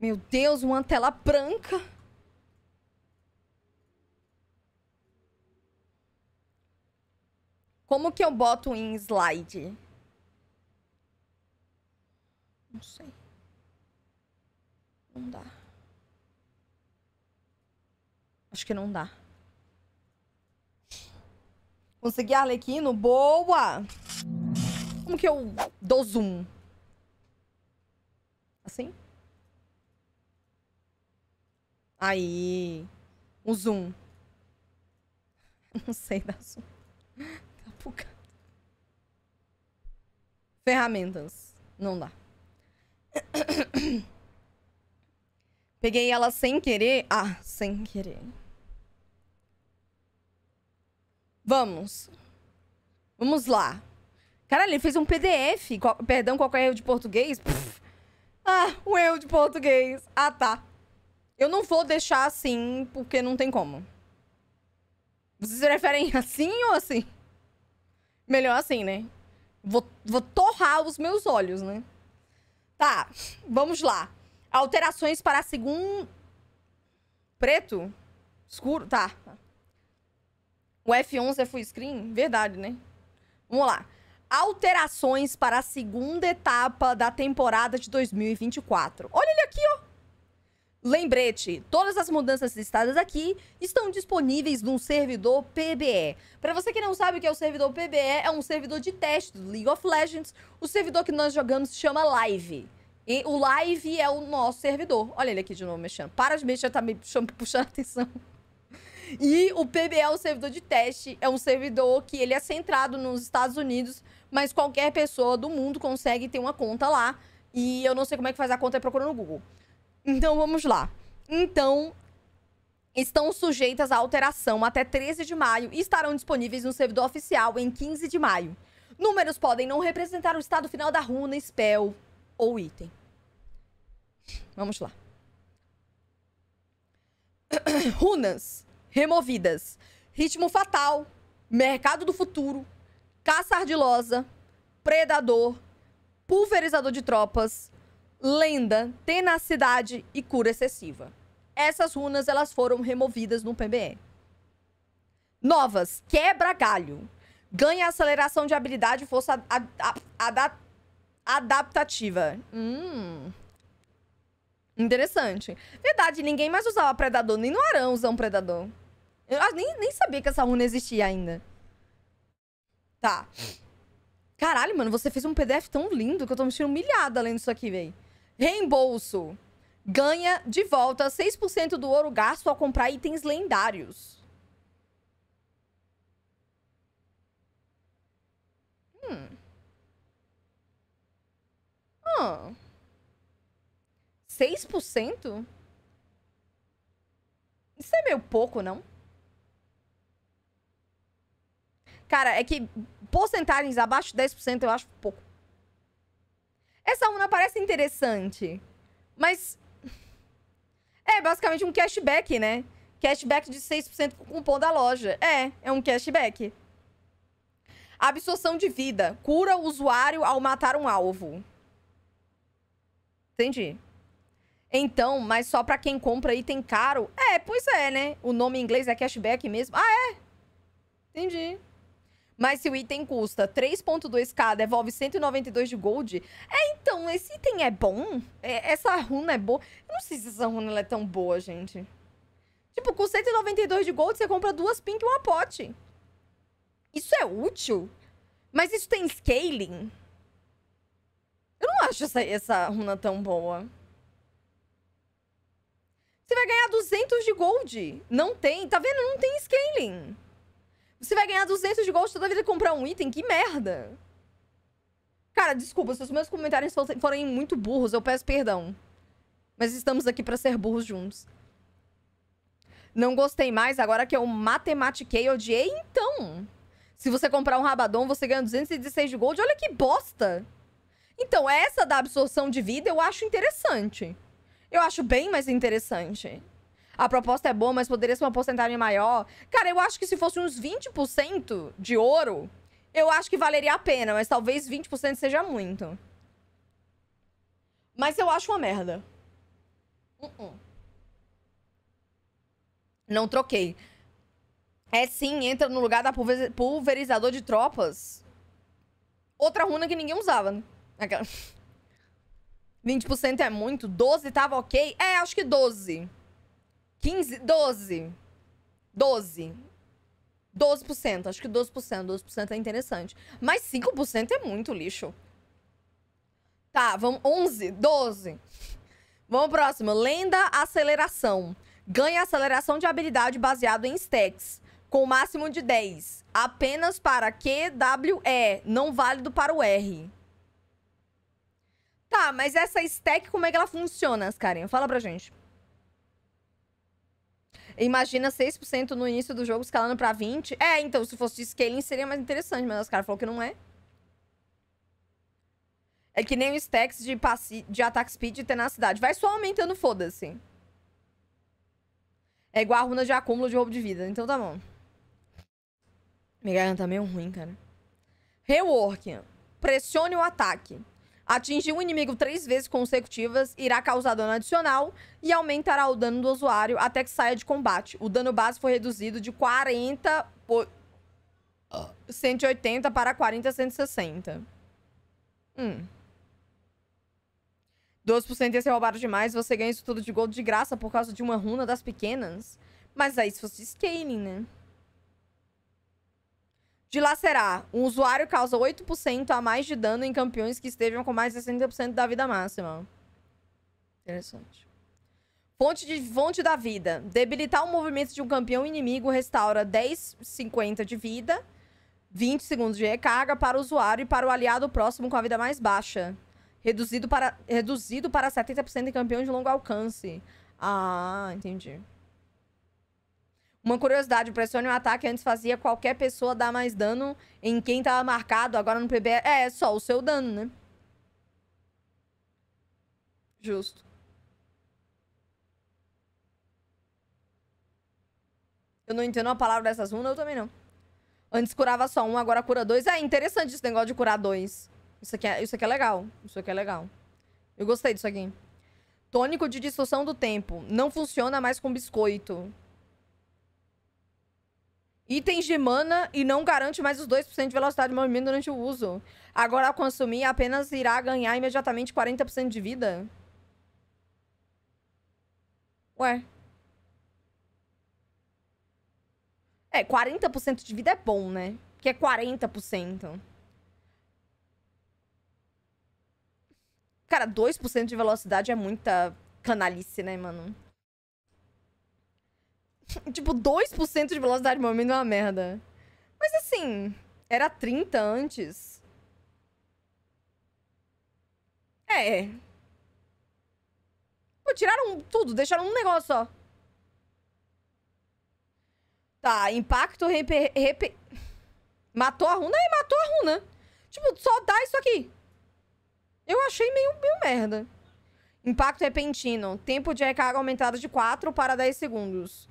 Meu Deus, uma tela branca. Como que eu boto em slide? Não sei. Não dá. Acho que não dá. Consegui Arlequino? Boa! Como que eu dou zoom? Assim? Aí. Um zoom. Não sei dar zoom. Tá bugado. Ferramentas. Não dá. Peguei ela sem querer. Ah, sem querer. Vamos. Vamos lá. Caralho, ele fez um PDF. Qual, perdão, qualquer erro de português? Pff. Ah, um erro de português. Ah, tá. Eu não vou deixar assim, porque não tem como. Vocês preferem assim ou assim? Melhor assim, né? Vou, vou torrar os meus olhos, né? Tá, vamos lá. Alterações para segundo... Preto? Escuro? Tá. O F11 é full screen? Verdade, né? Vamos lá. Alterações para a segunda etapa da temporada de 2024. Olha ele aqui, ó. Lembrete, todas as mudanças listadas aqui estão disponíveis no servidor PBE. Para você que não sabe o que é o servidor PBE, é um servidor de teste do League of Legends. O servidor que nós jogamos se chama Live. E o Live é o nosso servidor. Olha ele aqui de novo mexendo. Para de mexer, tá me puxando atenção. E o PBE é o servidor de teste, é um servidor que ele é centrado nos Estados Unidos, mas qualquer pessoa do mundo consegue ter uma conta lá. E eu não sei como é que faz a conta, é procurando no Google. Então vamos lá. Então, estão sujeitas à alteração até 13 de maio e estarão disponíveis no servidor oficial em 15 de maio. Números podem não representar o estado final da runa, spell ou item. Vamos lá. Runas removidas. Ritmo fatal, mercado do futuro, caça ardilosa, predador, pulverizador de tropas, lenda, tenacidade e cura excessiva. Essas runas elas foram removidas no PBE. Novas, quebra galho. Ganha aceleração de habilidade e força ad ad ad adaptativa. Hum. Interessante. Verdade, ninguém mais usava predador, nem no Arão usam um predador. Eu ah, nem, nem sabia que essa runa existia ainda. Tá. Caralho, mano, você fez um PDF tão lindo que eu tô me sentindo humilhada lendo isso aqui, velho. Reembolso. Ganha de volta 6% do ouro gasto ao comprar itens lendários. Hum. Ah. 6%? Isso é meio pouco, não? Cara, é que porcentagens abaixo de 10% eu acho pouco. Essa UNA parece interessante, mas. É basicamente um cashback, né? Cashback de 6% com o cupom da loja. É, é um cashback. Absorção de vida. Cura o usuário ao matar um alvo. Entendi. Então, mas só para quem compra item caro. É, pois é, né? O nome em inglês é cashback mesmo. Ah, é? Entendi. Mas se o item custa 3.2k, devolve 192 de gold. É, então, esse item é bom? É, essa runa é boa? Eu não sei se essa runa é tão boa, gente. Tipo, com 192 de gold, você compra duas pink e uma pote. Isso é útil? Mas isso tem scaling? Eu não acho essa, essa runa tão boa. Você vai ganhar 200 de gold. Não tem. Tá vendo? Não tem scaling. Você vai ganhar 200 de gold toda vez que comprar um item? Que merda! Cara, desculpa, se os meus comentários forem muito burros, eu peço perdão. Mas estamos aqui para ser burros juntos. Não gostei mais, agora que eu matematiquei, odiei, então. Se você comprar um Rabadon, você ganha 216 de gold. Olha que bosta! Então, essa da absorção de vida eu acho interessante. Eu acho bem mais interessante a proposta é boa, mas poderia ser uma porcentagem maior. Cara, eu acho que se fosse uns 20% de ouro, eu acho que valeria a pena, mas talvez 20% seja muito. Mas eu acho uma merda. Uh -uh. Não troquei. É sim, entra no lugar da pulverizador de tropas. Outra runa que ninguém usava. Aquela... 20% é muito? 12 tava ok? É, acho que 12. 15, 12. 12. 12%, acho que 12%, 12% é interessante. Mas 5% é muito lixo. Tá, vamos 11, 12. Vamos próximo, lenda aceleração. Ganha aceleração de habilidade baseado em stacks com máximo de 10, apenas para QWE, não válido para o R. Tá, mas essa stack como é que ela funciona, Karen? Fala pra gente. Imagina 6% no início do jogo escalando pra 20%. É, então, se fosse de scaling seria mais interessante, mas os caras falaram que não é. É que nem o stacks de, passi... de ataque speed e tenacidade. Vai só aumentando, foda-se. É igual a runa de acúmulo de roubo de vida. Então tá bom. Mega tá meio ruim, cara. Rework. Pressione o ataque. Atingir um inimigo três vezes consecutivas irá causar dano adicional e aumentará o dano do usuário até que saia de combate. O dano base foi reduzido de 40 hum. por 180 para 40 160. Hum. 12% ia ser roubado demais, você ganha isso tudo de gold de graça por causa de uma runa das pequenas. Mas aí se fosse scaling, né? Dilacerar. Um usuário causa 8% a mais de dano em campeões que estejam com mais de 60% da vida máxima. Interessante. Fonte, de, fonte da vida. Debilitar o movimento de um campeão inimigo restaura 10,50 de vida, 20 segundos de recarga para o usuário e para o aliado próximo com a vida mais baixa. Reduzido para, reduzido para 70% em campeões de longo alcance. Ah, entendi. Uma curiosidade, pressione o ataque antes fazia qualquer pessoa dar mais dano em quem tava marcado. Agora no PB é, é só o seu dano, né? Justo. Eu não entendo a palavra dessas runas, eu também não. Antes curava só um, agora cura dois. É interessante esse negócio de curar dois. Isso aqui é, isso aqui é legal. Isso aqui é legal. Eu gostei disso aqui. Tônico de distorção do tempo. Não funciona mais com biscoito. Itens de mana e não garante mais os 2% de velocidade de movimento durante o uso. Agora, ao consumir, apenas irá ganhar imediatamente 40% de vida. Ué. É, 40% de vida é bom, né? Que é 40%. Cara, 2% de velocidade é muita canalice, né, mano? tipo, 2% de velocidade de movimento é uma merda. Mas assim, era 30 antes. É, é. Pô, tiraram tudo, deixaram um negócio só. Tá, impacto rep... rep... Matou a runa? É, matou a runa. Tipo, só dá isso aqui. Eu achei meio, meio merda. Impacto repentino. Tempo de recarga aumentado de 4 para 10 segundos.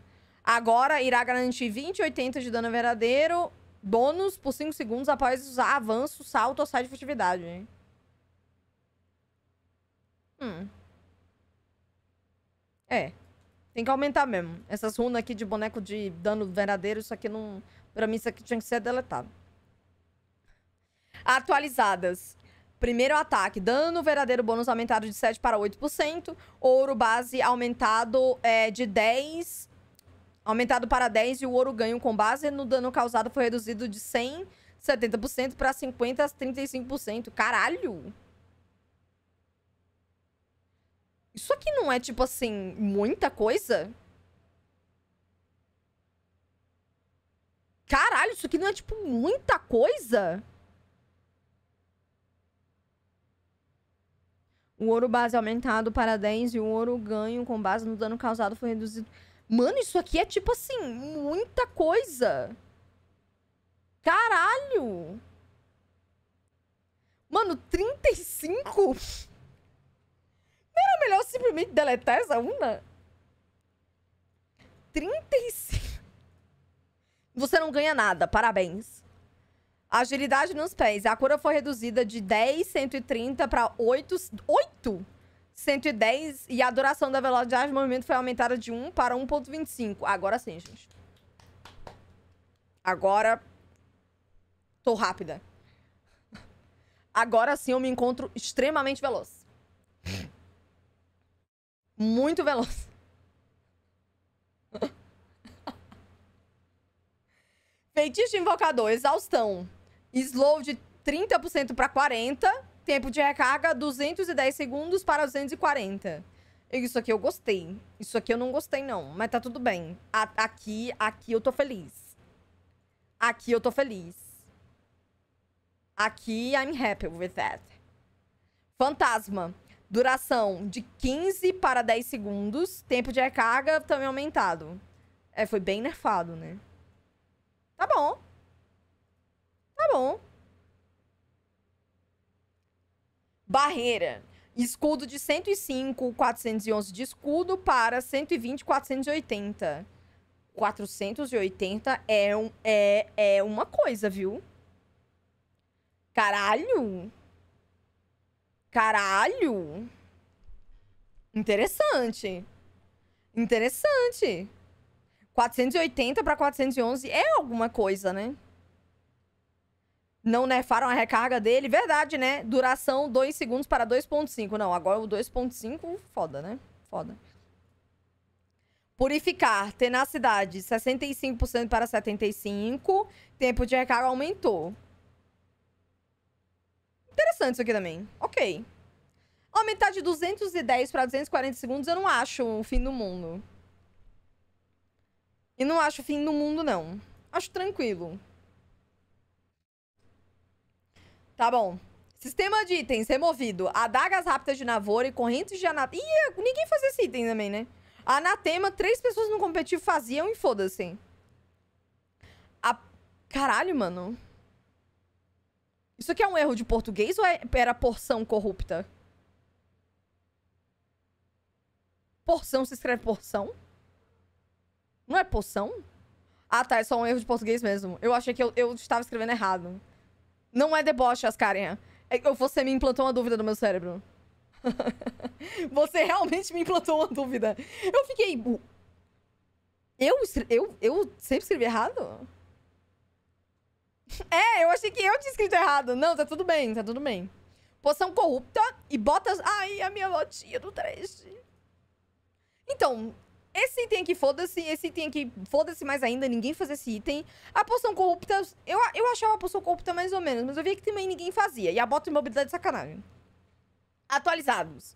Agora irá garantir 20 80 de dano verdadeiro, bônus por 5 segundos após usar avanço, salto ou sai de furtividade. Hein? Hum. É. Tem que aumentar mesmo. Essas runas aqui de boneco de dano verdadeiro, isso aqui não... Pra mim, isso aqui tinha que ser deletado. Atualizadas. Primeiro ataque, dano verdadeiro bônus aumentado de 7 para 8%, ouro base aumentado é, de 10 aumentado para 10 e o ouro ganho com base no dano causado foi reduzido de 100, 70% para 50, 35%. Caralho! Isso aqui não é, tipo assim, muita coisa? Caralho, isso aqui não é, tipo, muita coisa? O ouro base aumentado para 10 e o ouro ganho com base no dano causado foi reduzido... Mano, isso aqui é tipo assim, muita coisa. Caralho! Mano, 35? Não era melhor simplesmente deletar essa una? 35? Você não ganha nada, parabéns. Agilidade nos pés. A cura foi reduzida de 10, 130 para 8... 8? 110 e a duração da velocidade de movimento foi aumentada de 1 para 1.25. Agora sim, gente. Agora tô rápida. Agora sim eu me encontro extremamente veloz. Muito veloz. Feitiço invocador, exaustão. Slow de 30% para 40 Tempo de recarga, 210 segundos para 240. Isso aqui eu gostei. Isso aqui eu não gostei, não. Mas tá tudo bem. A aqui, aqui eu tô feliz. Aqui eu tô feliz. Aqui I'm happy with that. Fantasma. Duração de 15 para 10 segundos. Tempo de recarga também aumentado. É, foi bem nerfado, né? Tá bom. Tá bom. barreira. Escudo de 105, 411 de escudo para 120, 480. 480 é, um, é, é uma coisa, viu? Caralho! Caralho! Interessante. Interessante. 480 para 411 é alguma coisa, né? Não nerfaram a recarga dele. Verdade, né? Duração 2 segundos para 2.5. Não, agora o 2.5, foda, né? Foda. Purificar, tenacidade, 65% para 75%. Tempo de recarga aumentou. Interessante isso aqui também. Ok. Aumentar de 210 para 240 segundos eu não acho o fim do mundo. E não acho o fim do mundo, não. Acho tranquilo. Tá bom. Sistema de itens removido. Adagas rápidas de Navore, e correntes de anatema. Ih, ninguém fazia esse item também, né? Anatema, três pessoas no competitivo faziam e foda-se. A... Caralho, mano. Isso aqui é um erro de português ou é... era porção corrupta? Porção se escreve porção? Não é poção? Ah, tá. É só um erro de português mesmo. Eu achei que eu, eu estava escrevendo errado. Não é deboche, Ascarian. É, você me implantou uma dúvida no meu cérebro. você realmente me implantou uma dúvida. Eu fiquei... Eu, eu, eu sempre escrevi errado? É, eu achei que eu tinha escrito errado. Não, tá tudo bem, tá tudo bem. Poção corrupta e botas... Ai, a minha lotinha do trash. Então, esse item aqui, foda-se. Esse item aqui, foda-se mais ainda. Ninguém fazia esse item. A poção corrupta, eu, eu achava a poção corrupta mais ou menos. Mas eu vi que também ninguém fazia. E a bota imobilidade é sacanagem. Atualizados.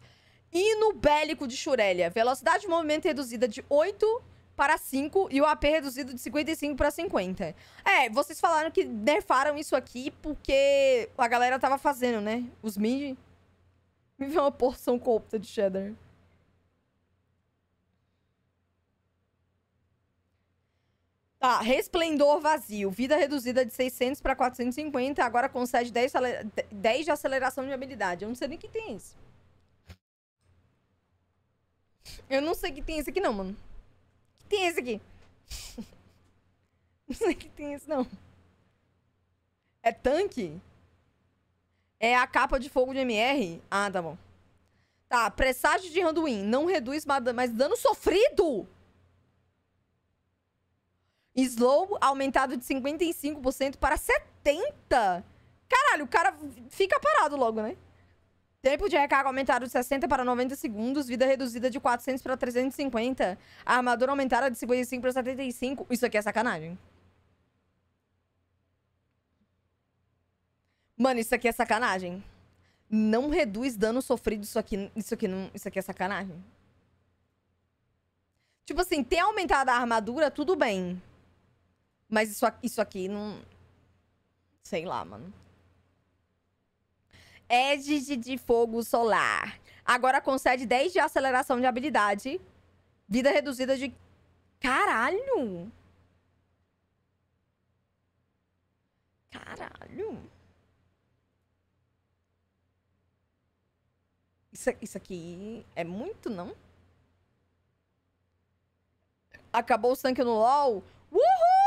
Hino Bélico de churelia Velocidade de movimento reduzida de 8 para 5 e o AP reduzido de 55 para 50. É, vocês falaram que nerfaram isso aqui porque a galera tava fazendo, né? Os mid. Me vê uma porção corrupta de cheddar. Tá, Resplendor Vazio. Vida reduzida de 600 para 450. Agora concede 10, 10 de aceleração de habilidade. Eu não sei nem o que tem isso. Eu não sei o que tem isso aqui, não, mano. O que tem isso aqui? não sei o que tem isso, não. É tanque? É a capa de fogo de MR? Ah, tá bom. Tá, presságio de Randuin. Não reduz, mas dano sofrido! Slow aumentado de 55% para 70%. Caralho, o cara fica parado logo, né? Tempo de recarga aumentado de 60 para 90 segundos, vida reduzida de 400 para 350, a armadura aumentada de 55 para 75. Isso aqui é sacanagem. Mano, isso aqui é sacanagem. Não reduz dano sofrido, isso aqui, isso aqui não, isso aqui é sacanagem. Tipo assim, ter aumentado a armadura, tudo bem. Mas isso, isso aqui não. Sei lá, mano. Edge de, fogo solar. Agora concede 10 de aceleração de habilidade. Vida reduzida de. Caralho! Caralho! Isso, isso aqui é muito, não? Acabou o sangue no LOL? Uhul!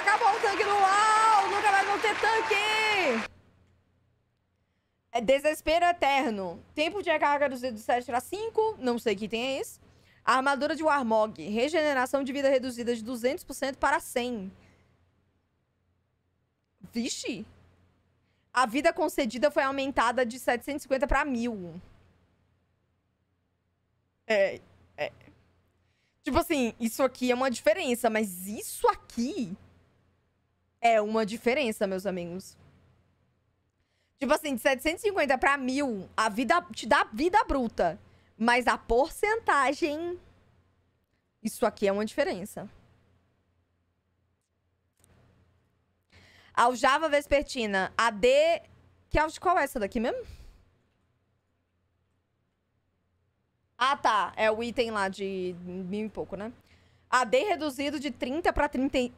acabou o tanque no UAU, nunca mais vão ter tanque! É desespero eterno. Tempo de recarga dos dedos 7 para 5, não sei que tem é esse. Armadura de Warmog, regeneração de vida reduzida de 200% para 100. Vixe! A vida concedida foi aumentada de 750 para 1000. É, é. Tipo assim, isso aqui é uma diferença, mas isso aqui é uma diferença, meus amigos. Tipo assim, de 750 para 1000, a vida te dá vida bruta. Mas a porcentagem. Isso aqui é uma diferença. Aljava Vespertina. A D. É, que qual é essa daqui mesmo? Ah, tá. É o item lá de mil e pouco, né? AD reduzido de 30 para 30,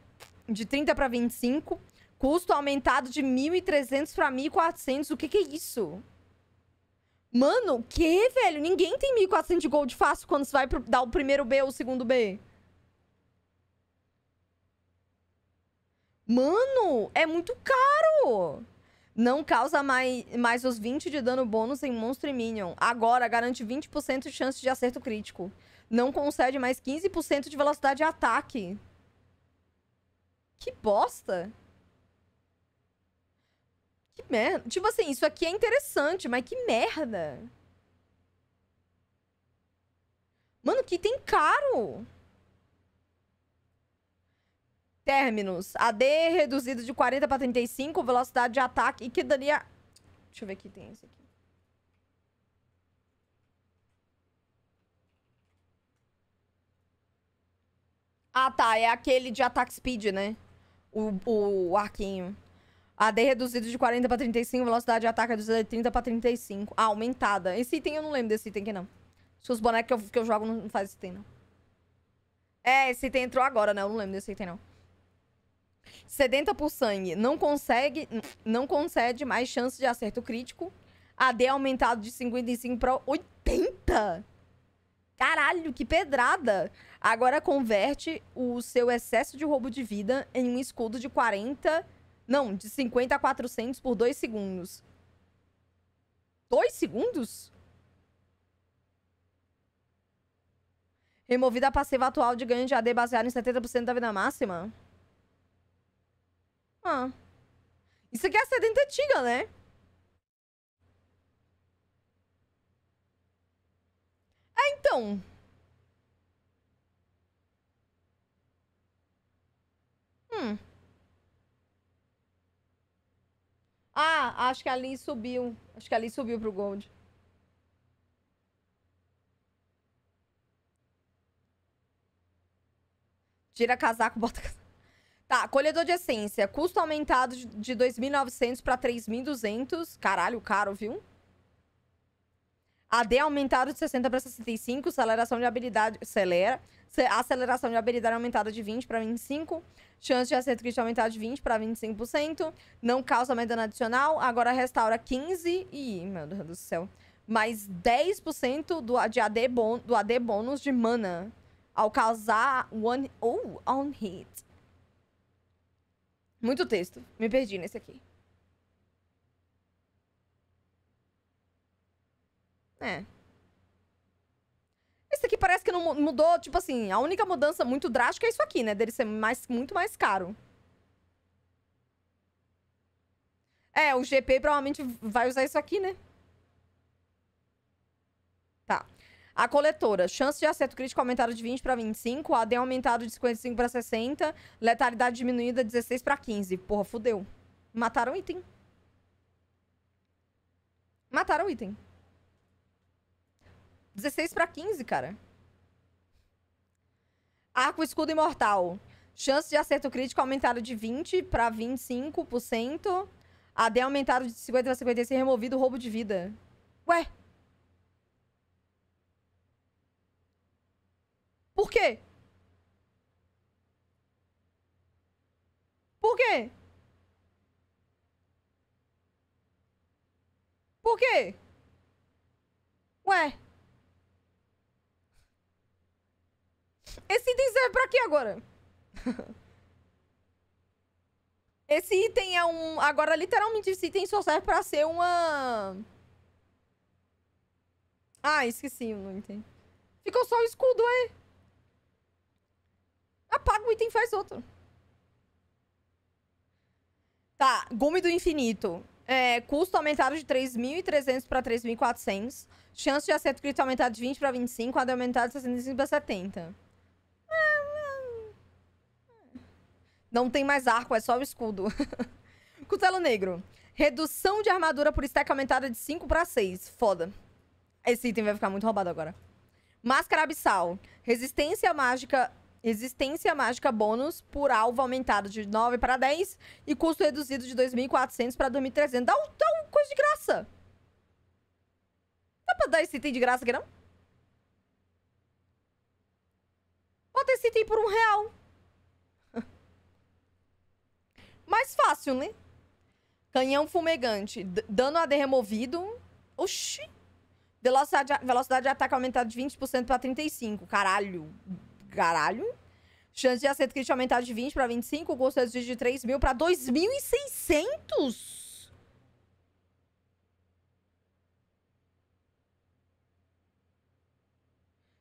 de 30 para 25. Custo aumentado de 1.300 para 1.400. O que que é isso? Mano, que, velho? Ninguém tem 1.400 de gold fácil quando você vai dar o primeiro B ou o segundo B. Mano, é muito caro! Não causa mais, mais os 20 de dano bônus em monstro e minion. Agora, garante 20% de chance de acerto crítico. Não concede mais 15% de velocidade de ataque. Que bosta! Que merda. Tipo assim, isso aqui é interessante, mas que merda. Mano, que tem caro. Términos. AD reduzido de 40 para 35, velocidade de ataque. E que daria... Deixa eu ver que tem esse aqui. Ah, tá. É aquele de ataque speed, né? o, o arquinho. AD reduzido de 40 para 35, velocidade de ataque reduzida de 30 para 35. Ah, aumentada. Esse item eu não lembro desse item aqui, não. Se os bonecos que eu, que eu jogo não faz esse item, não. É, esse item entrou agora, né? Eu não lembro desse item, não. Sedenta por sangue. Não consegue... Não concede mais chance de acerto crítico. AD aumentado de 55 para 80. Caralho, que pedrada. Agora converte o seu excesso de roubo de vida em um escudo de 40... Não, de 50 a 400 por 2 segundos. 2 segundos? Removida a passiva atual de ganho de AD baseada em 70% da vida máxima. Ah. Isso aqui é a sedenta antiga, né? É, então... Hum. Ah, acho que ali subiu. Acho que ali subiu pro Gold. Tira casaco, bota casaco. Tá, colhedor de essência. Custo aumentado de 2.900 para 3.200. Caralho, caro, viu? AD aumentado de 60 para 65, aceleração de habilidade. Acelera. Aceleração de habilidade aumentada de 20 para 25. Chance de acerto crítico aumentada de 20 para 25%. Não causa mais dano adicional. Agora restaura 15 Ih, Meu Deus do céu. Mais 10% do, de AD bon, do AD bônus de mana. Ao causar one. Oh, on hit. Muito texto. Me perdi nesse aqui. É. Esse aqui parece que não mudou, tipo assim, a única mudança muito drástica é isso aqui, né? Dele ser mais, muito mais caro. É, o GP provavelmente vai usar isso aqui, né? Tá. A coletora. Chance de acerto crítico aumentado de 20 para 25. AD aumentado de 55 para 60. Letalidade diminuída de 16 para 15. Porra, fodeu Mataram item. Mataram item. 16 pra 15, cara. Arco escudo imortal. Chance de acerto crítico aumentado de 20 pra 25%. AD aumentado de 50 pra 55 e removido roubo de vida. Ué? Por quê? Por quê? Por quê? Ué? Esse item serve pra quê agora? esse item é um... Agora, literalmente, esse item só serve pra ser uma... Ah, esqueci, não entendi. Ficou só o escudo, aí? É. Apaga o item e faz outro. Tá, gume do infinito. É, custo aumentado de 3.300 para 3.400. Chance de acerto crítico aumentado de 20 para 25. de aumentado de 65 para 70. Não tem mais arco, é só o escudo. Cutelo negro. Redução de armadura por stack aumentada de 5 para 6. Foda. Esse item vai ficar muito roubado agora. Máscara abissal. Resistência mágica... Resistência mágica bônus por alvo aumentado de 9 para 10 e custo reduzido de 2.400 para 2.300. Dá, um, dá coisa de graça. Dá pra dar esse item de graça aqui, não? Bota esse item por um real mais fácil, né? Canhão fumegante, dano AD removido. Oxi! Velocidade, velocidade de ataque aumentada de 20% para 35. Caralho. Caralho. Chance de acerto crítico aumentada de 20 para 25. Gosto de 3 mil para 2.600.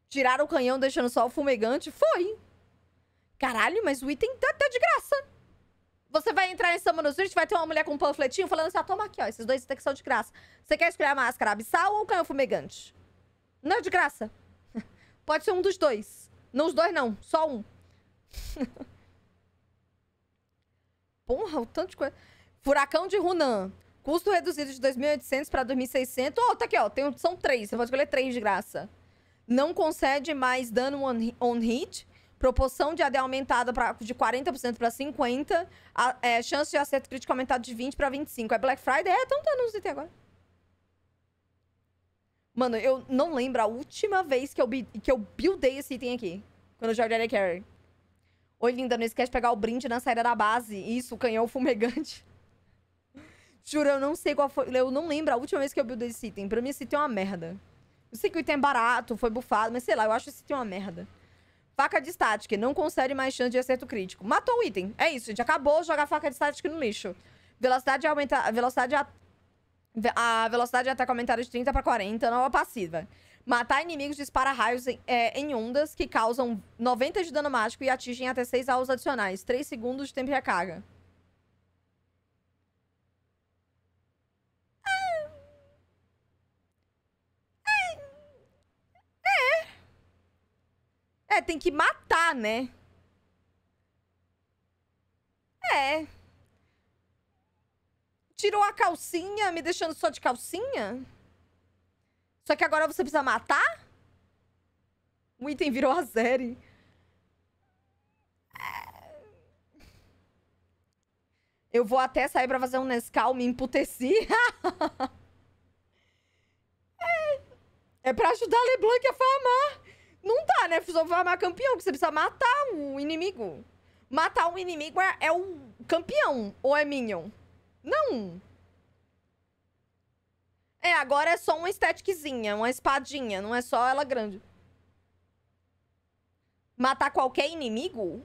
Tiraram o canhão, deixando só o fumegante. Foi. Caralho, mas o item tá, tá de graça. Você vai entrar em Summoners Rift, vai ter uma mulher com um panfletinho falando assim, ah, toma aqui, ó, esses dois itens são de graça. Você quer escolher a máscara abissal ou o canhão fumegante? Não é de graça. Pode ser um dos dois. Não os dois, não. Só um. Porra, o tanto de coisa. Furacão de Runan. Custo reduzido de 2.800 para 2.600. Oh, tá aqui, ó. Tem, são três. Você pode escolher três de graça. Não concede mais dano on, on hit proporção de AD aumentada pra, de 40% para 50%, a, é, chance de acerto crítico aumentado de 20% para 25%. É Black Friday? É, estão dando uns itens agora. Mano, eu não lembro a última vez que eu, que eu buildei esse item aqui. Quando eu joguei AD Carry. Oi, linda, não esquece de pegar o brinde na saída da base. Isso, canhão fumegante. Juro, eu não sei qual foi. Eu não lembro a última vez que eu buildei esse item. Pra mim, esse item é uma merda. Eu sei que o item é barato, foi bufado, mas sei lá, eu acho esse item uma merda. Faca de estática, não concede mais chance de acerto crítico. Matou um item. É isso, gente. Acabou jogar faca de estática no lixo. Velocidade aumenta... A velocidade... A, a velocidade de ataque aumentada de 30 para 40, nova passiva. Matar inimigos dispara raios em, é, em, ondas que causam 90 de dano mágico e atingem até 6 alvos adicionais. 3 segundos de tempo de recarga. É, tem que matar, né? É. Tirou a calcinha, me deixando só de calcinha? Só que agora você precisa matar? O item virou a série. É. Eu vou até sair pra fazer um Nescau, me emputeci. é, é pra ajudar a Leblanc a farmar. Não dá, né? Precisa formar campeão, porque você precisa matar o inimigo. Matar o inimigo é, é o campeão, ou é minion? Não. É, agora é só uma esteticzinha, uma espadinha, não é só ela grande. Matar qualquer inimigo?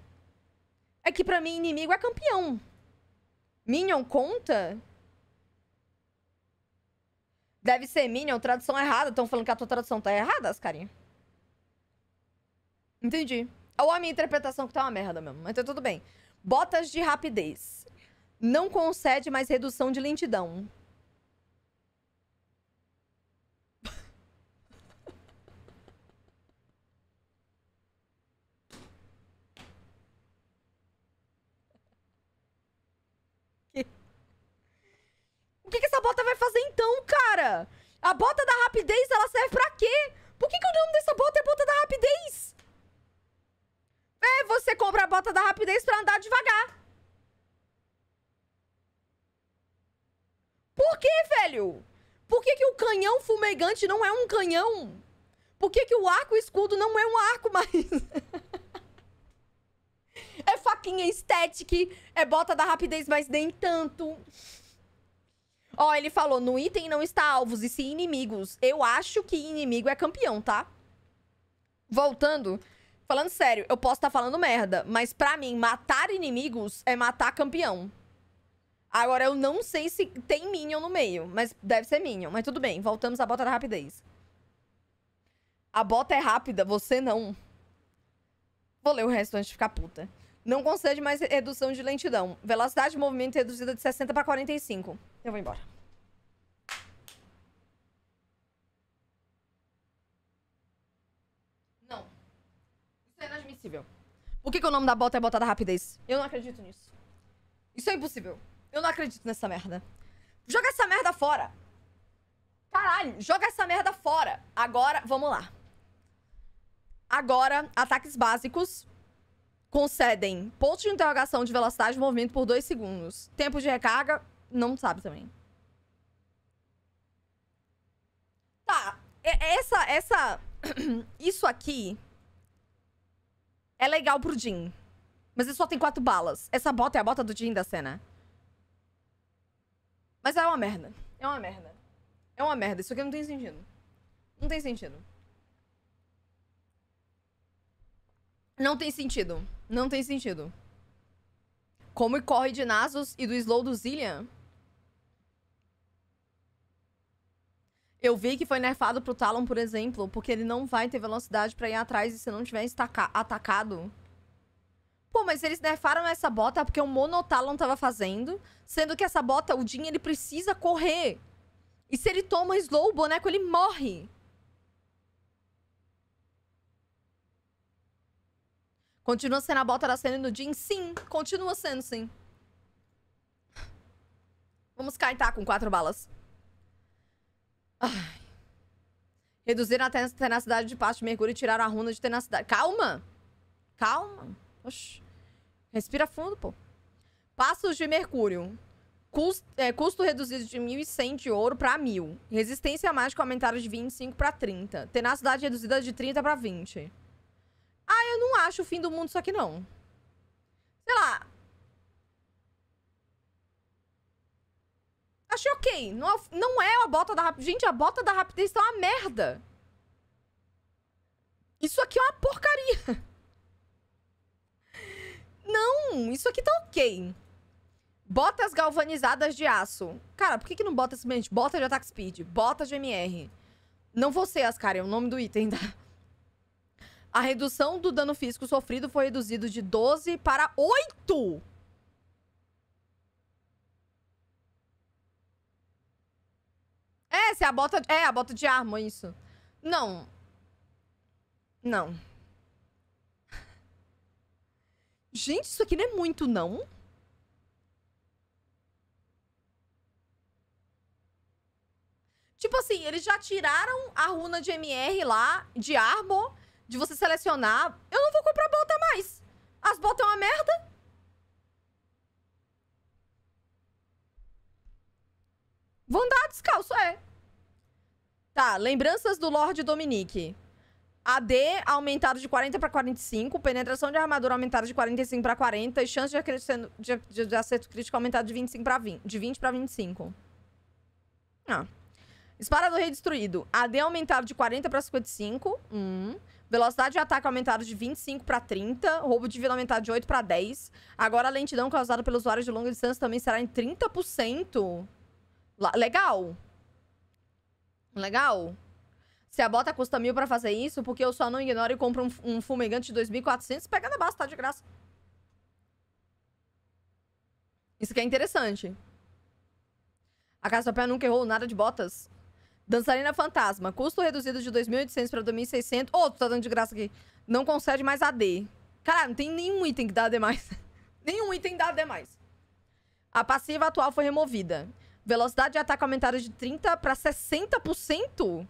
É que pra mim inimigo é campeão. Minion conta? Deve ser Minion, tradução errada. Estão falando que a tua tradução tá errada, as carinhas. Entendi. Ou é a minha interpretação que tá uma merda mesmo, mas então, tudo bem. Botas de rapidez. Não concede mais redução de lentidão. O que, que essa bota vai fazer então, cara? A bota da rapidez, ela serve pra quê? Por que, que o nome dessa bota é bota da rapidez? É, você compra a bota da rapidez pra andar devagar. Por que, velho? Por que, que o canhão fumegante não é um canhão? Por que, que o arco-escudo não é um arco mais? é faquinha estética, é bota da rapidez, mas nem tanto. Ó, ele falou, no item não está alvos e sim inimigos. Eu acho que inimigo é campeão, tá? Voltando, Falando sério, eu posso estar tá falando merda, mas para mim, matar inimigos é matar campeão. Agora, eu não sei se tem Minion no meio, mas deve ser Minion. Mas tudo bem, voltamos à bota da rapidez. A bota é rápida, você não. Vou ler o resto antes de ficar puta. Não concede mais redução de lentidão. Velocidade de movimento reduzida de 60 para 45. Eu vou embora. impossível. Por que, que o nome da bota é bota da rapidez? Eu não acredito nisso. Isso é impossível. Eu não acredito nessa merda. Joga essa merda fora. Caralho, joga essa merda fora. Agora, vamos lá. Agora, ataques básicos concedem ponto de interrogação de velocidade de movimento por 2 segundos. Tempo de recarga, não sabe também. Tá, é, é essa, essa... Isso aqui é legal pro Jin. Mas ele só tem quatro balas. Essa bota é a bota do Jin da cena. Mas é uma merda. É uma merda. É uma merda. Isso aqui não tem sentido. Não tem sentido. Não tem sentido. Não tem sentido. Como corre de Nasus e do Slow do Zillian? Eu vi que foi nerfado pro Talon, por exemplo, porque ele não vai ter velocidade pra ir atrás e se não tiver atacado. Pô, mas eles nerfaram essa bota porque o Monotalon tava fazendo, sendo que essa bota, o Jin, ele precisa correr. E se ele toma slow, o boneco, ele morre. Continua sendo a bota da Senna no Jin? Sim, continua sendo sim. Vamos kaitar com quatro balas. Ai. Reduziram a tenacidade de pasto de mercúrio e tiraram a runa de tenacidade. Calma! Calma. Oxi. Respira fundo, pô. Passos de mercúrio. Custo, é, custo reduzido de 1.100 de ouro pra 1.000. Resistência mágica aumentada de 25 pra 30. Tenacidade reduzida de 30 pra 20. Ah, eu não acho o fim do mundo isso aqui, não. Sei lá. achei ok. Não, não é a bota da rapidez. Gente, a bota da rapidez tá uma merda. Isso aqui é uma porcaria. Não, isso aqui tá ok. Botas galvanizadas de aço. Cara, por que, que não bota simplesmente bota de ataque speed? Bota de MR. Não vou ser as, cara, é o nome do item, tá? A redução do dano físico sofrido foi reduzido de 12 para 8! É a bota. É, a bota de arma, isso. Não. Não. Gente, isso aqui não é muito, não. Tipo assim, eles já tiraram a runa de MR lá, de armor, de você selecionar. Eu não vou comprar bota mais. As botas é uma merda. Vou andar descalço, é. Tá, lembranças do Lorde Dominique. AD aumentado de 40 para 45, penetração de armadura aumentada de 45 para 40 e chance de, acrescendo, de, de, de acerto crítico aumentado de 25 para 20, de 20 para 25. Ah. Espada do Rei Destruído. AD aumentado de 40 para 55. Hum. Velocidade de ataque aumentada de 25 para 30. Roubo de vida aumentado de 8 para 10. Agora a lentidão causada pelos usuários de longa distância também será em 30%. Legal. Legal? Se a bota custa mil pra fazer isso, porque eu só não ignoro e compro um, um fumegante de 2.400, pega na base, tá de graça. Isso que é interessante. A Casa Pé nunca errou nada de botas. Dançarina Fantasma. Custo reduzido de 2.800 pra 2.600. Ô, oh, tu tá dando de graça aqui. Não concede mais AD. Caralho, não tem nenhum item que dá AD mais. nenhum item dá AD mais. A passiva atual foi removida. Velocidade de ataque aumentada de 30 pra 60%?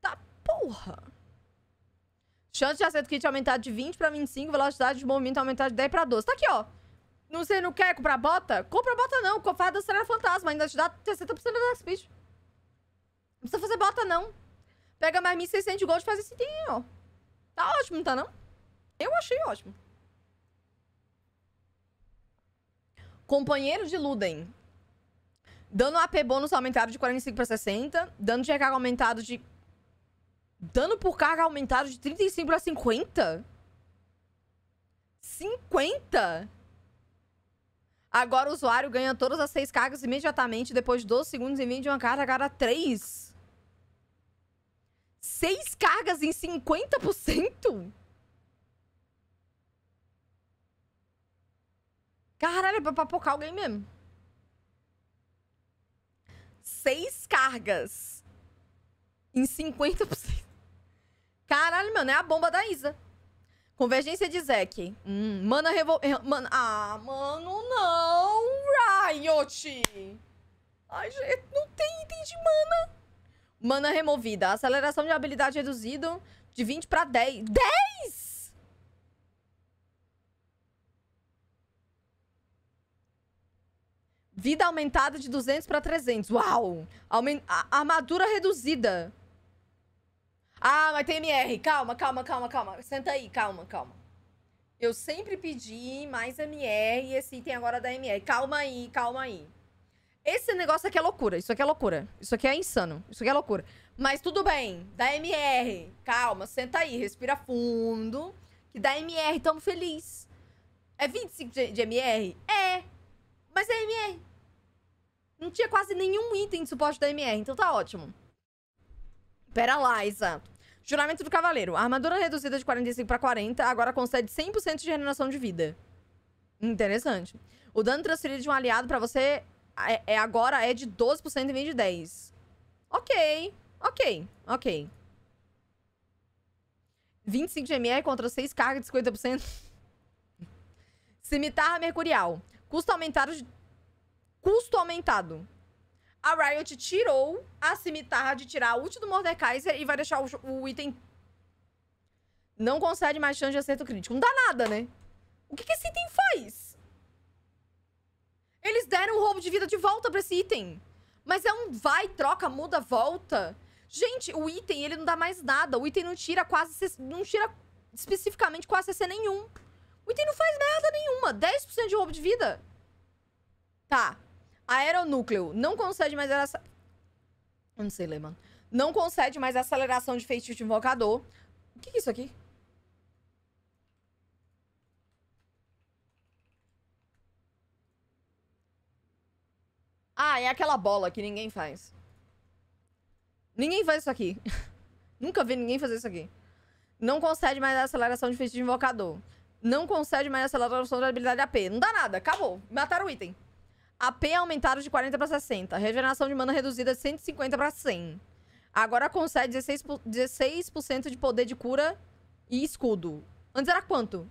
Tá porra! Chance de acerto kit aumentada de 20 pra 25, velocidade de movimento aumentada de 10 pra 12. Tá aqui, ó. Não sei, não quer comprar bota? Compra bota não, faz dançarina fantasma, ainda te dá 60% da speed. Não precisa fazer bota não. Pega mais 1.600 de gold e faz esse item, ó. Tá ótimo, não tá não? Eu achei ótimo. Companheiros de Luden. Dano AP bônus aumentado de 45 para 60. Dano de recarga aumentado de... Dano por carga aumentado de 35 para 50? 50? Agora o usuário ganha todas as seis cargas imediatamente depois de 12 segundos e vende uma carga a cada 3. Seis cargas em 50%? Caralho, é pra papocar alguém mesmo. Seis cargas. Em 50%. Caralho, mano, é a bomba da Isa. Convergência de Zek. Hum, mana revol... Eh, mano... Ah, mano, não, Riot. Ai, gente, não tem item de mana. Mana removida. Aceleração de habilidade reduzido de 20 pra 10. 10? Vida aumentada de 200 para 300. Uau! Aument... armadura reduzida. Ah, mas tem MR. Calma, calma, calma, calma. Senta aí, calma, calma. Eu sempre pedi mais MR e esse item agora dá da MR. Calma aí, calma aí. Esse negócio aqui é loucura. Isso aqui é loucura. Isso aqui é insano. Isso aqui é loucura. Mas tudo bem. Da MR. Calma, senta aí. Respira fundo. Que da MR, tamo feliz. É 25 de, de MR? É. Mas é MR. Não tinha quase nenhum item de suporte da MR, então tá ótimo. Pera lá, Juramento do Cavaleiro. A armadura reduzida de 45 para 40 agora concede 100% de regeneração de vida. Interessante. O dano transferido de um aliado para você é, é, agora é de 12% em vez de 10. Ok, ok, ok. 25 de MR contra 6 cargas de 50%. Cimitarra Mercurial. Custo aumentado de Custo aumentado. A Riot tirou a cimitarra de tirar a ult do Mordekaiser e vai deixar o, o item... Não concede mais chance de acerto crítico. Não dá nada, né? O que, que esse item faz? Eles deram o roubo de vida de volta pra esse item. Mas é um vai, troca, muda, volta. Gente, o item, ele não dá mais nada. O item não tira quase... Não tira especificamente quase CC nenhum. O item não faz merda nenhuma. 10% de roubo de vida. Tá. Aeronúcleo não concede mais essa. não sei ler, mano. Não concede mais aceleração de feitiço de invocador. O que é isso aqui? Ah, é aquela bola que ninguém faz. Ninguém faz isso aqui. Nunca vi ninguém fazer isso aqui. Não concede mais aceleração de feitiço de invocador. Não concede mais aceleração de habilidade AP. Não dá nada, acabou. Mataram o item. AP aumentaram de 40 para 60. Regeneração de mana reduzida é de 150 para 100. Agora concede 16%, 16 de poder de cura e escudo. Antes era quanto?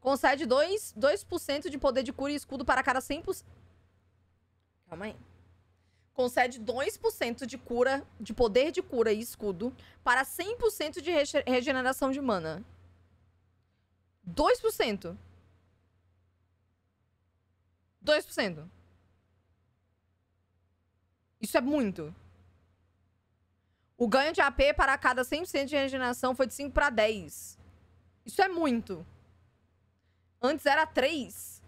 Concede 2%, 2 de poder de cura e escudo para cada 100%. Calma aí. Concede 2% de cura, de poder de cura e escudo para 100% de re regeneração de mana. 2%. 2%. Isso é muito. O ganho de AP para cada 100% de regeneração foi de 5 para 10. Isso é muito. Antes era 3.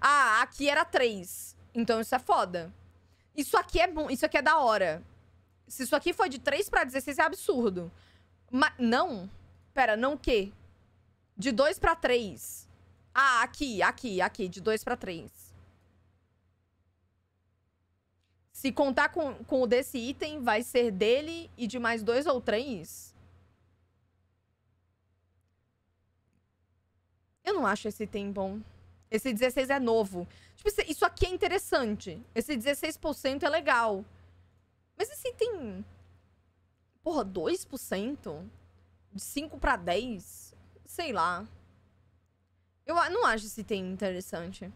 Ah, aqui era 3. Então isso é foda. Isso aqui é bom, isso aqui é da hora. Se isso aqui foi de 3 para 16 é absurdo. Mas não. Pera, não o quê? De 2 para 3. Ah, aqui, aqui, aqui, de 2 para 3. Se contar com, com o desse item, vai ser dele e de mais dois ou três? Eu não acho esse item bom. Esse 16 é novo. Tipo, isso aqui é interessante. Esse 16% é legal. Mas esse item... Porra, 2%? De 5 pra 10? Sei lá. Eu não acho esse item interessante.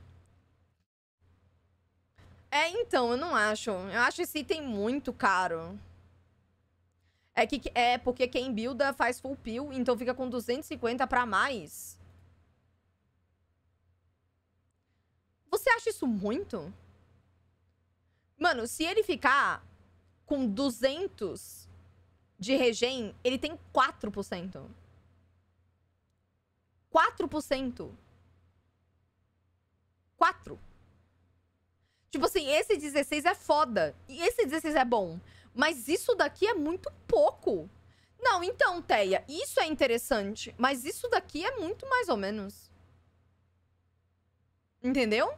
É, então, eu não acho. Eu acho esse item muito caro. É que é porque quem builda faz full peel, então fica com 250 para mais. Você acha isso muito? Mano, se ele ficar com 200 de regen, ele tem 4%. 4%. 4. Tipo assim, esse 16 é foda. E esse 16 é bom. Mas isso daqui é muito pouco. Não, então, Teia, isso é interessante. Mas isso daqui é muito mais ou menos. Entendeu?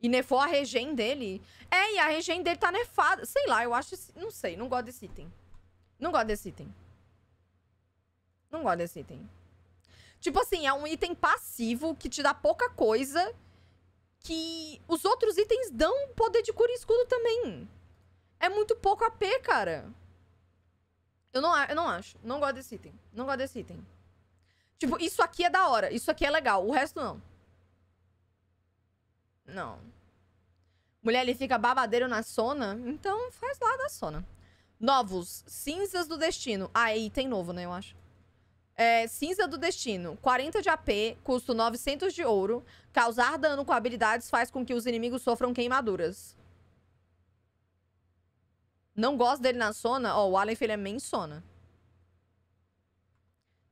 E nefou a regen dele. É, e a regen dele tá nefada. Sei lá, eu acho... Esse... Não sei, não gosto desse item. Não gosto desse item. Não gosto desse item. Tipo assim, é um item passivo que te dá pouca coisa que os outros itens dão poder de cura e escudo também. É muito pouco AP, cara. Eu não, eu não acho. Não gosto desse item. Não gosto desse item. Tipo, isso aqui é da hora. Isso aqui é legal. O resto, não. Não. Mulher, ele fica babadeiro na Sona. Então, faz lá da Sona. Novos. Cinzas do Destino. Ah, é item novo, né? Eu acho é, Cinza do Destino, 40 de AP, custo 900 de ouro. Causar dano com habilidades faz com que os inimigos sofram queimaduras. Não gosto dele na zona. Ó, oh, o Aleph, ele é mensona.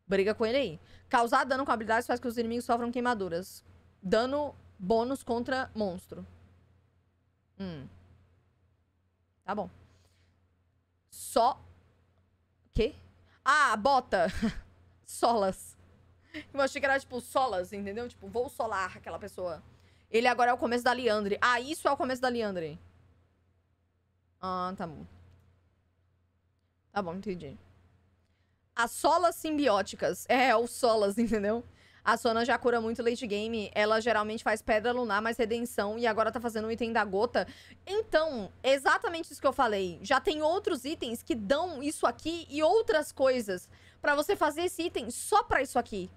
Briga com ele aí. Causar dano com habilidades faz com que os inimigos sofram queimaduras. Dano bônus contra monstro. Hum. Tá bom. Só... Quê? Ah, bota! solas. Eu achei que era, tipo, solas, entendeu? Tipo, vou solar aquela pessoa. Ele agora é o começo da Liandre. Ah, isso é o começo da Liandre. Ah, tá bom. Tá bom, entendi. As solas simbióticas. É, o solas, entendeu? A Sona já cura muito late game. Ela geralmente faz pedra lunar mais redenção e agora tá fazendo um item da gota. Então, exatamente isso que eu falei. Já tem outros itens que dão isso aqui e outras coisas para você fazer esse item só para isso aqui.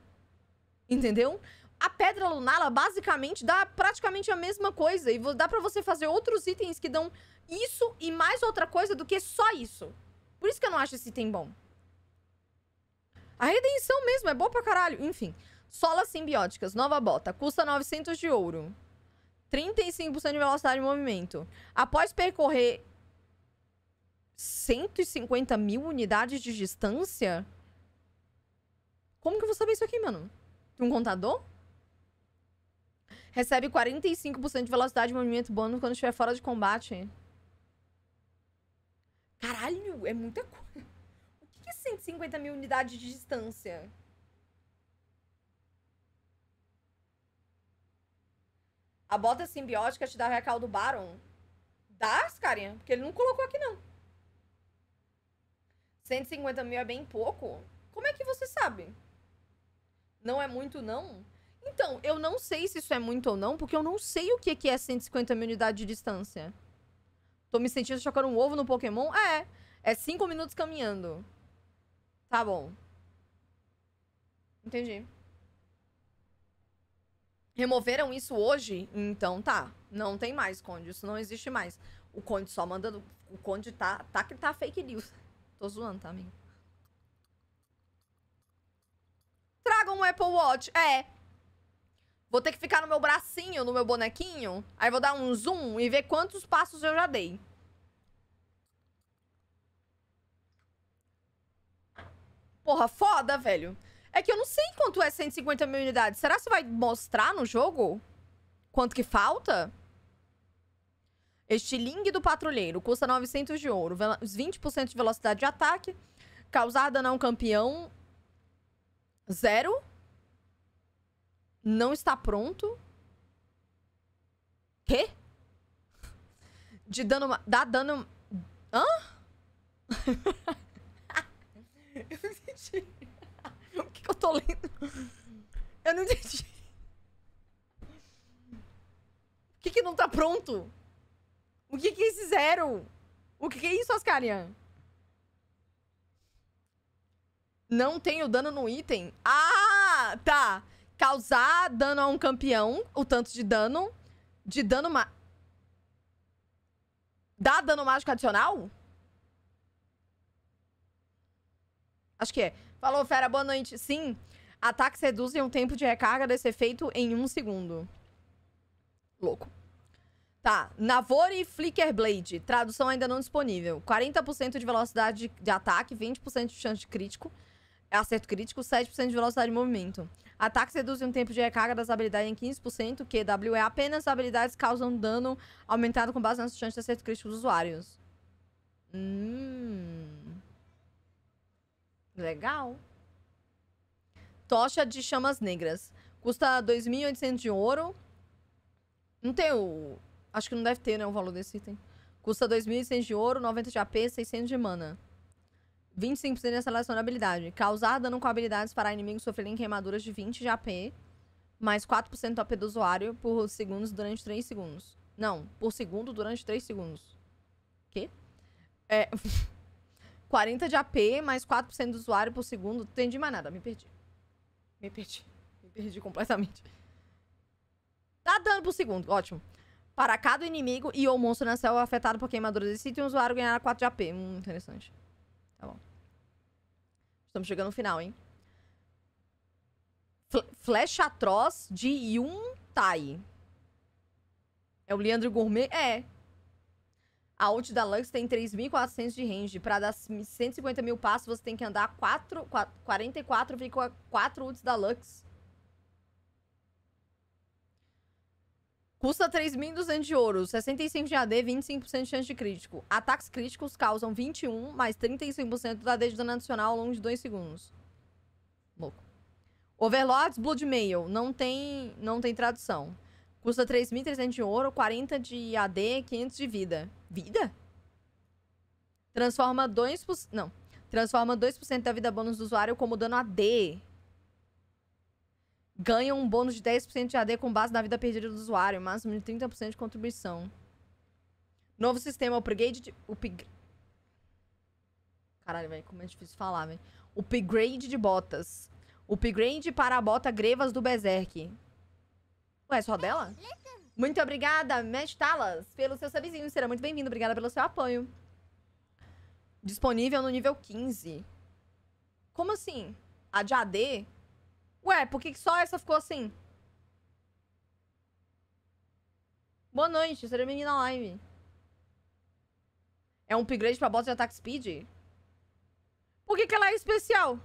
Entendeu? A pedra lunar, ela basicamente dá praticamente a mesma coisa. E dá para você fazer outros itens que dão isso e mais outra coisa do que só isso. Por isso que eu não acho esse item bom. A redenção mesmo é boa pra caralho. Enfim. Solas simbióticas, nova bota. Custa 900 de ouro. 35% de velocidade de movimento. Após percorrer 150 mil unidades de distância... Como que eu vou saber isso aqui, mano? Tem um contador? Recebe 45% de velocidade de movimento bônus quando estiver fora de combate. Caralho, é muita coisa. O que é 150 mil unidades de distância? A bota simbiótica te dá recal do Baron? Dá, carinha, porque ele não colocou aqui, não. 150 mil é bem pouco? Como é que você sabe? Não é muito, não? Então, eu não sei se isso é muito ou não, porque eu não sei o que é 150 mil unidades de distância. Tô me sentindo chocando um ovo no Pokémon? É. É 5 minutos caminhando. Tá bom. Entendi. Removeram isso hoje? Então tá. Não tem mais, Conde. Isso não existe mais. O Conde só mandando. O Conde tá. Tá que tá fake news. Tô zoando, tá, amigo? um Apple Watch. É. Vou ter que ficar no meu bracinho, no meu bonequinho. Aí vou dar um zoom e ver quantos passos eu já dei. Porra, foda, velho. É que eu não sei quanto é 150 mil unidades. Será que vai mostrar no jogo? Quanto que falta? Este do patrulheiro custa 900 de ouro. 20% de velocidade de ataque. Causar dano a um campeão. Zero não está pronto. Quê? De dano. Dá dano. Hã? eu não entendi. O que, que eu tô lendo? Eu não entendi. O que, que não tá pronto? O que que eles fizeram? O que que é isso, Ascarian? Não tenho dano no item? Ah, tá causar dano a um campeão, o tanto de dano. De dano ma... Dá dano mágico adicional? Acho que é. Falou, fera, boa noite. Sim, ataques reduzem o tempo de recarga desse efeito em um segundo. Louco. Tá, Navori Flicker Blade. Tradução ainda não disponível. 40% de velocidade de, de ataque, 20% de chance de crítico. É acerto crítico, 7% de velocidade de movimento. Ataques reduzem o tempo de recarga das habilidades em 15%, é apenas habilidades causam dano aumentado com base nas chances de acerto crítico dos usuários. Hum. Legal. Tocha de chamas negras. Custa 2.800 de ouro. Não tem o... Acho que não deve ter, né, o valor desse item. Custa 2.100 de ouro, 90 de AP, 600 de mana. 25% de habilidade Causar dano com habilidades para inimigos sofrerem queimaduras de 20 de AP, mais 4% do AP do usuário por segundos durante 3 segundos. Não, por segundo durante 3 segundos. Quê? É. 40 de AP, mais 4% do usuário por segundo. Entendi mais nada, me perdi. Me perdi. Me perdi completamente. Tá dando por segundo, ótimo. Para cada inimigo e ou monstro na célula afetado por queimaduras de sítio, o usuário ganhará 4 de AP. Hum, interessante. Tá bom. Estamos chegando no final, hein? Flecha Atroz de Yuntai. É o Leandro Gourmet? É. A ult da Lux tem 3.400 de range. Para dar 150 mil passos, você tem que andar 44,4 ults da Lux. Custa 3.200 de ouro, 65 de AD, 25% de chance de crítico. Ataques críticos causam 21 mais 35% da AD de dano adicional ao longo de 2 segundos. Louco. Overlords Bloodmail. Não tem, não tem tradução. Custa 3.300 de ouro, 40 de AD, 500 de vida. Vida? Transforma 2%... Não. Transforma 2% da vida bônus do usuário como dano AD ganham um bônus de 10% de AD com base na vida perdida do usuário, máximo de 30% de contribuição. Novo sistema, upgrade de... Caralho, velho, como é difícil falar, velho. Upgrade de botas. Upgrade para a bota Grevas do Berserk. Ué, é só dela? Muito obrigada, Mesh Talas, pelo seu subzinho. Será muito bem-vindo. Obrigada pelo seu apoio. Disponível no nível 15. Como assim? A de AD Ué, por que só essa ficou assim? Boa noite, seja menina vindo live. É um upgrade pra bota de ataque speed? Por que, que ela é especial?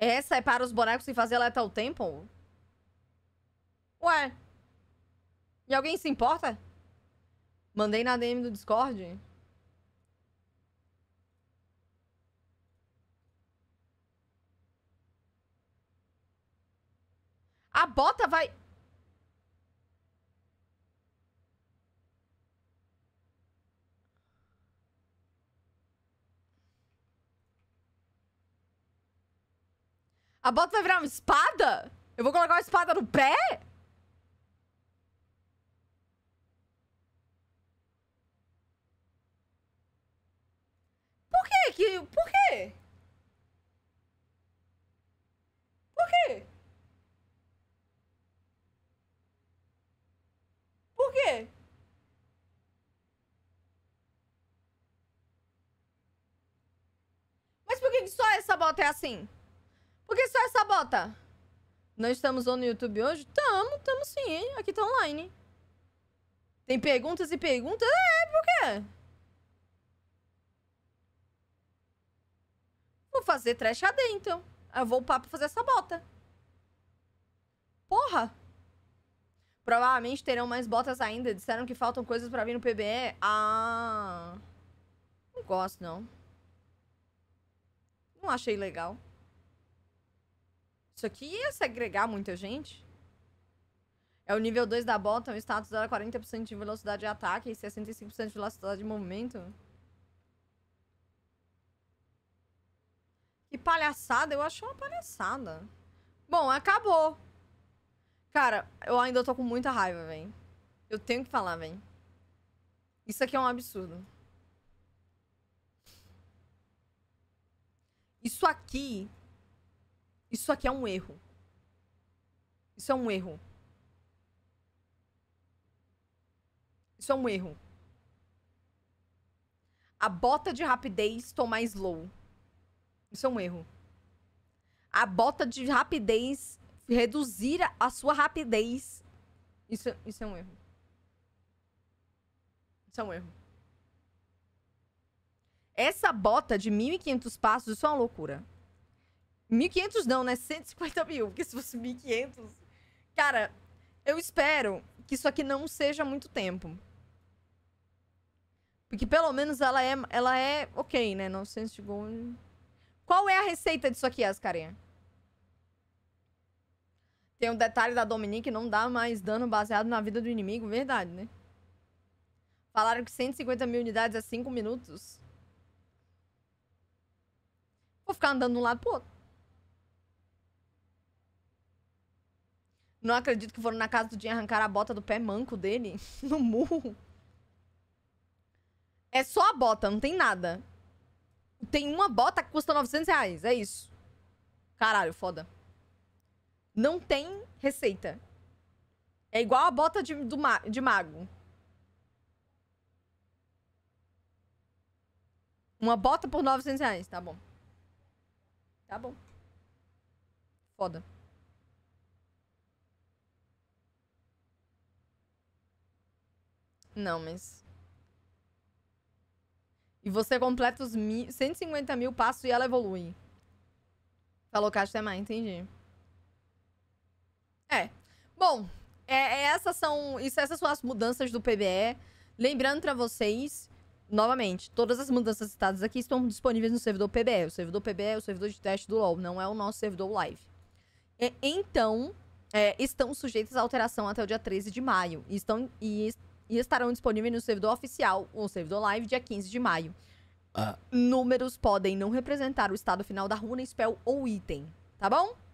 Essa é para os bonecos e fazer ela até o tempo? Ué. E alguém se importa? Mandei na DM do Discord. A bota vai... A bota vai virar uma espada? Eu vou colocar uma espada no pé? Por quê? Que, por quê? Por quê? Por quê? Mas por que só essa bota é assim? Por que só essa bota? Nós estamos no YouTube hoje? Tamo, tamo sim, hein? Aqui tá online. Tem perguntas e perguntas? É, por quê? Vou fazer trecha dentro. Eu vou upar pra fazer essa bota. Porra! Provavelmente terão mais botas ainda. Disseram que faltam coisas pra vir no PBE. Ah. Não gosto, não. Não achei legal. Isso aqui ia segregar muita gente. É o nível 2 da bota, o status dela é 40% de velocidade de ataque e 65% de velocidade de movimento. Que palhaçada, eu achei uma palhaçada. Bom, acabou. Cara, eu ainda tô com muita raiva, velho. Eu tenho que falar, velho. Isso aqui é um absurdo. Isso aqui. Isso aqui é um erro. Isso é um erro. Isso é um erro. A bota de rapidez tomar slow. Isso é um erro. A bota de rapidez reduzir a sua rapidez. Isso, isso é um erro. Isso é um erro. Essa bota de 1.500 passos, isso é uma loucura. 1.500 não, né? 150 mil. Porque se fosse 1.500... Cara, eu espero que isso aqui não seja muito tempo. Porque pelo menos ela é, ela é ok, né? 900 de gold. Qual é a receita disso aqui, Ascarinha? Tem um detalhe da Dominique, não dá mais dano baseado na vida do inimigo, verdade, né? Falaram que 150 mil unidades é 5 minutos. Vou ficar andando de um lado pro outro. Não acredito que foram na casa do Dinho arrancar a bota do pé manco dele. No murro. É só a bota, não tem nada. Tem uma bota que custa 900 reais, é isso. Caralho, foda não tem receita. É igual a bota de, do, de mago. Uma bota por 900 reais. Tá bom. Tá bom. Foda. Não, mas... E você completa os mi... 150 mil passos e ela evolui. Falou, Caixa, até mais. Entendi. É. Bom, é, é essas são essas são as mudanças do PBE. Lembrando para vocês, novamente, todas as mudanças citadas aqui estão disponíveis no servidor PBE. O servidor PBE é o servidor de teste do LoL, não é o nosso servidor live. É, então, é, estão sujeitas à alteração até o dia 13 de maio. E, estão, e, e estarão disponíveis no servidor oficial, ou servidor live, dia 15 de maio. Ah. Números podem não representar o estado final da runa, spell ou item, tá bom?